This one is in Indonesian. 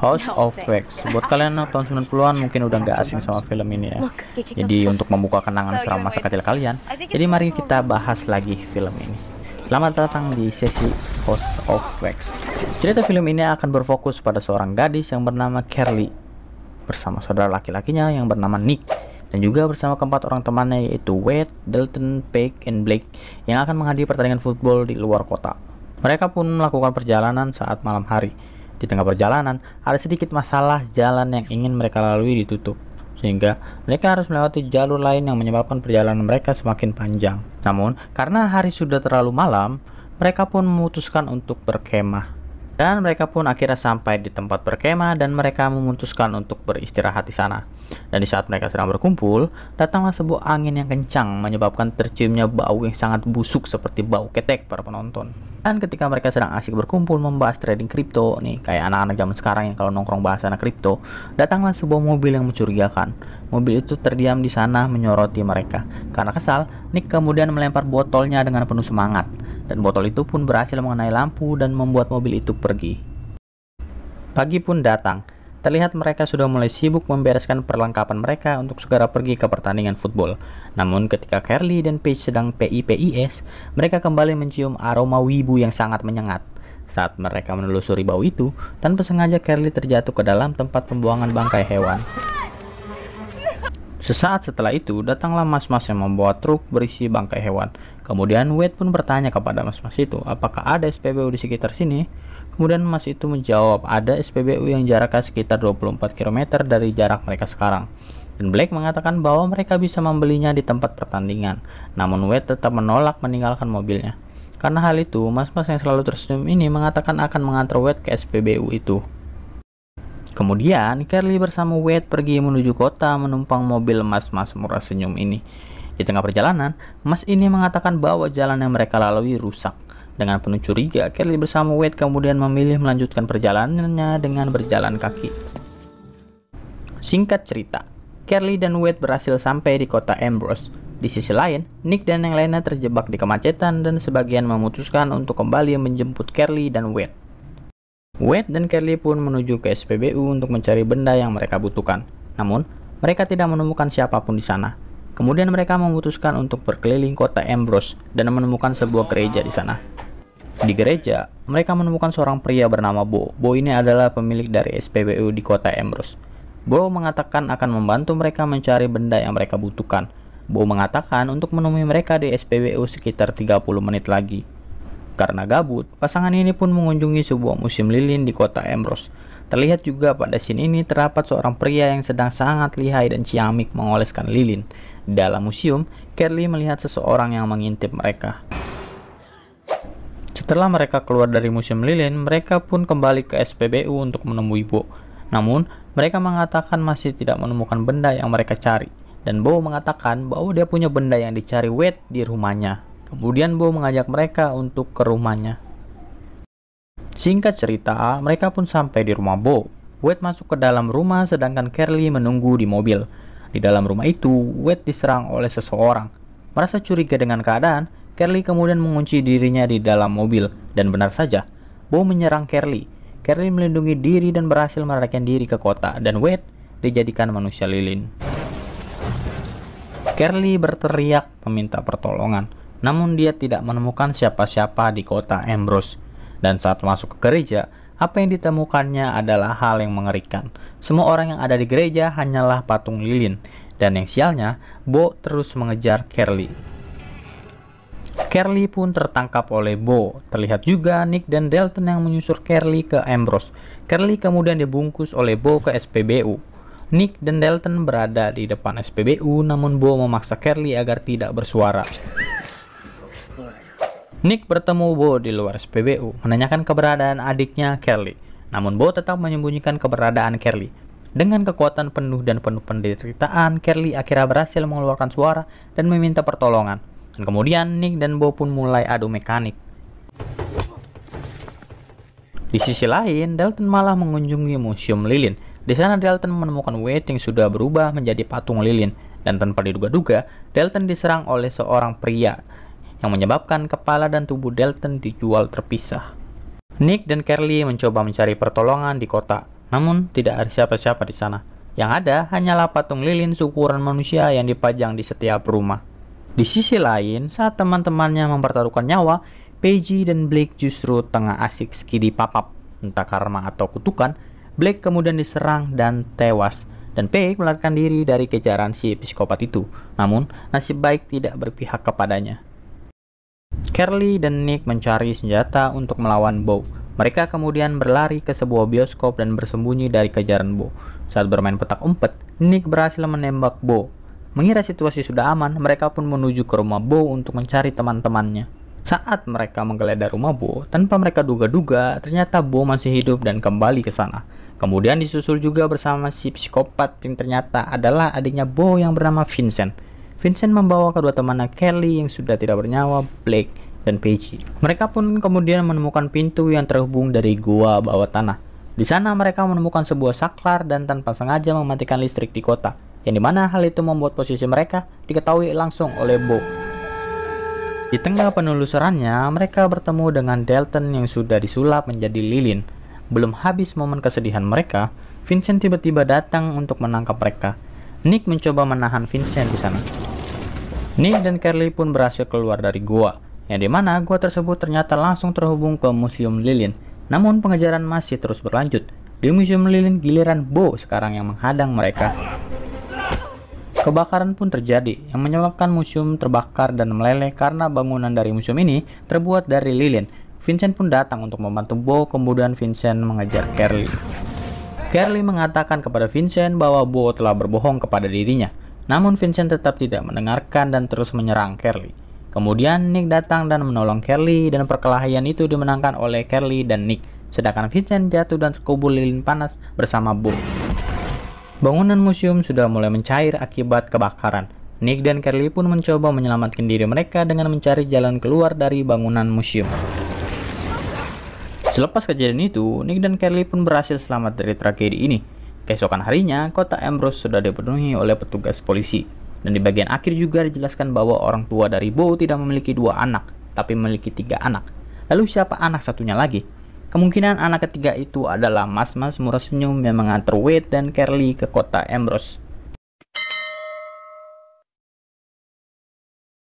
House of Wax. Buat kalian yang tahun 90-an mungkin udah nggak asing sama film ini ya. Jadi untuk membuka kenangan selama masa kecil kalian, jadi mari kita bahas lagi film ini. Selamat datang di sesi House of Wax. Cerita film ini akan berfokus pada seorang gadis yang bernama Carly bersama saudara laki-lakinya yang bernama Nick dan juga bersama keempat orang temannya yaitu Wade, Dalton, Peg, and Blake yang akan menghadiri pertandingan football di luar kota. Mereka pun melakukan perjalanan saat malam hari di tengah perjalanan, ada sedikit masalah jalan yang ingin mereka lalui ditutup, sehingga mereka harus melewati jalur lain yang menyebabkan perjalanan mereka semakin panjang. Namun, karena hari sudah terlalu malam, mereka pun memutuskan untuk berkemah. Dan mereka pun akhirnya sampai di tempat berkemah dan mereka memutuskan untuk beristirahat di sana. Dan di saat mereka sedang berkumpul, datanglah sebuah angin yang kencang menyebabkan terciumnya bau yang sangat busuk seperti bau ketek para penonton. Dan ketika mereka sedang asik berkumpul membahas trading kripto, nih kayak anak-anak zaman sekarang yang kalau nongkrong bahas anak kripto, datanglah sebuah mobil yang mencurigakan. Mobil itu terdiam di sana menyoroti mereka. Karena kesal, Nick kemudian melempar botolnya dengan penuh semangat. Dan botol itu pun berhasil mengenai lampu dan membuat mobil itu pergi. Pagi pun datang, Terlihat mereka sudah mulai sibuk membereskan perlengkapan mereka untuk segera pergi ke pertandingan football. Namun ketika Carly dan Paige sedang PIPIS, mereka kembali mencium aroma wibu yang sangat menyengat. Saat mereka menelusuri bau itu, tanpa sengaja Carly terjatuh ke dalam tempat pembuangan bangkai hewan. Sesaat setelah itu, datanglah mas-mas yang membawa truk berisi bangkai hewan. Kemudian Wade pun bertanya kepada mas-mas itu, apakah ada SPBU di sekitar sini? Kemudian Mas itu menjawab, ada SPBU yang jaraknya sekitar 24 km dari jarak mereka sekarang. Dan Blake mengatakan bahwa mereka bisa membelinya di tempat pertandingan. Namun Wade tetap menolak meninggalkan mobilnya. Karena hal itu, mas-mas yang selalu tersenyum ini mengatakan akan mengantar Wade ke SPBU itu. Kemudian, Carly bersama Wade pergi menuju kota menumpang mobil mas-mas murah senyum ini. Di tengah perjalanan, mas ini mengatakan bahwa jalan yang mereka lalui rusak. Dengan penuh curiga, Kelly bersama Wade kemudian memilih melanjutkan perjalanannya dengan berjalan kaki. Singkat cerita, Kelly dan Wade berhasil sampai di kota Ambrose. Di sisi lain, Nick dan yang lainnya terjebak di kemacetan dan sebagian memutuskan untuk kembali menjemput Kelly dan Wade. Wade dan Kelly pun menuju ke SPBU untuk mencari benda yang mereka butuhkan. Namun, mereka tidak menemukan siapapun di sana. Kemudian mereka memutuskan untuk berkeliling kota Ambrose dan menemukan sebuah gereja di sana. Di gereja, mereka menemukan seorang pria bernama Bo. Bo ini adalah pemilik dari SPBU di kota Embrus. Bo mengatakan akan membantu mereka mencari benda yang mereka butuhkan. Bo mengatakan untuk menemui mereka di SPBU sekitar 30 menit lagi. Karena gabut, pasangan ini pun mengunjungi sebuah musim lilin di kota Emros. Terlihat juga pada scene ini terdapat seorang pria yang sedang sangat lihai dan ciamik mengoleskan lilin. Dalam museum, Kelly melihat seseorang yang mengintip mereka. Setelah mereka keluar dari musim Lilin, mereka pun kembali ke SPBU untuk menemui Bo. Namun, mereka mengatakan masih tidak menemukan benda yang mereka cari. Dan Bo mengatakan bahwa dia punya benda yang dicari Wade di rumahnya. Kemudian Bo mengajak mereka untuk ke rumahnya. Singkat cerita, mereka pun sampai di rumah Bo. Wade masuk ke dalam rumah sedangkan Carly menunggu di mobil. Di dalam rumah itu, Wade diserang oleh seseorang. Merasa curiga dengan keadaan, Kerly kemudian mengunci dirinya di dalam mobil, dan benar saja, Bo menyerang Kerly. Kerly melindungi diri dan berhasil melarikan diri ke kota, dan Wade dijadikan manusia lilin. Kerly berteriak meminta pertolongan, namun dia tidak menemukan siapa-siapa di kota Ambrose. Dan saat masuk ke gereja, apa yang ditemukannya adalah hal yang mengerikan. Semua orang yang ada di gereja hanyalah patung lilin, dan yang sialnya, Bo terus mengejar Kerly. Kerly pun tertangkap oleh Bo. Terlihat juga Nick dan Dalton yang menyusur Kerly ke Ambrose. Kerly kemudian dibungkus oleh Bo ke SPBU. Nick dan Dalton berada di depan SPBU namun Bo memaksa Kerly agar tidak bersuara. Nick bertemu Bo di luar SPBU, menanyakan keberadaan adiknya Kerly. Namun Bo tetap menyembunyikan keberadaan Kerly. Dengan kekuatan penuh dan penuh penderitaan, Kerly akhirnya berhasil mengeluarkan suara dan meminta pertolongan. Dan kemudian Nick dan Bo pun mulai adu mekanik. Di sisi lain, Dalton malah mengunjungi Museum Lilin. Di sana Dalton menemukan Wade yang sudah berubah menjadi patung lilin. Dan tanpa diduga-duga, Dalton diserang oleh seorang pria yang menyebabkan kepala dan tubuh Dalton dijual terpisah. Nick dan Carly mencoba mencari pertolongan di kota, namun tidak ada siapa-siapa di sana. Yang ada hanyalah patung lilin seukuran manusia yang dipajang di setiap rumah. Di sisi lain, saat teman-temannya mempertaruhkan nyawa, Paige dan Blake justru tengah asik skidi papap, entah karma atau kutukan. Blake kemudian diserang dan tewas, dan Paige melarikan diri dari kejaran si psikopat itu. Namun, nasib baik tidak berpihak kepadanya. Carly dan Nick mencari senjata untuk melawan Bo. Mereka kemudian berlari ke sebuah bioskop dan bersembunyi dari kejaran Bo. Saat bermain petak umpet, Nick berhasil menembak Bo Mengira situasi sudah aman, mereka pun menuju ke rumah Bo untuk mencari teman-temannya. Saat mereka menggeledah rumah Bo, tanpa mereka duga-duga, ternyata Bo masih hidup dan kembali ke sana. Kemudian disusul juga bersama si psikopat yang ternyata adalah adiknya Bo yang bernama Vincent. Vincent membawa kedua temannya Kelly yang sudah tidak bernyawa, Blake, dan Paige. Mereka pun kemudian menemukan pintu yang terhubung dari gua bawah tanah. Di sana mereka menemukan sebuah saklar dan tanpa sengaja mematikan listrik di kota yang dimana hal itu membuat posisi mereka diketahui langsung oleh Bo. Di tengah penelusurannya, mereka bertemu dengan Dalton yang sudah disulap menjadi lilin. Belum habis momen kesedihan mereka, Vincent tiba-tiba datang untuk menangkap mereka. Nick mencoba menahan Vincent di sana. Nick dan Carly pun berhasil keluar dari gua, yang dimana gua tersebut ternyata langsung terhubung ke Museum Lilin. Namun pengejaran masih terus berlanjut. Di Museum Lilin giliran Bo sekarang yang menghadang mereka. Kebakaran pun terjadi yang menyebabkan museum terbakar dan meleleh karena bangunan dari museum ini terbuat dari lilin. Vincent pun datang untuk membantu Bo, kemudian Vincent mengejar Carly. Carly mengatakan kepada Vincent bahwa Bo telah berbohong kepada dirinya. Namun Vincent tetap tidak mendengarkan dan terus menyerang Carly. Kemudian Nick datang dan menolong Carly dan perkelahian itu dimenangkan oleh Carly dan Nick. Sedangkan Vincent jatuh dan sekubur lilin panas bersama Bo. Bangunan museum sudah mulai mencair akibat kebakaran. Nick dan Kelly pun mencoba menyelamatkan diri mereka dengan mencari jalan keluar dari bangunan museum. Selepas kejadian itu, Nick dan Kelly pun berhasil selamat dari tragedi ini. Keesokan harinya, kota Ambrose sudah dipenuhi oleh petugas polisi. Dan di bagian akhir juga dijelaskan bahwa orang tua dari Bo tidak memiliki dua anak, tapi memiliki tiga anak. Lalu siapa anak satunya lagi? Kemungkinan anak ketiga itu adalah mas-mas murah senyum yang mengantar Wade dan Kerly ke kota Ambrose.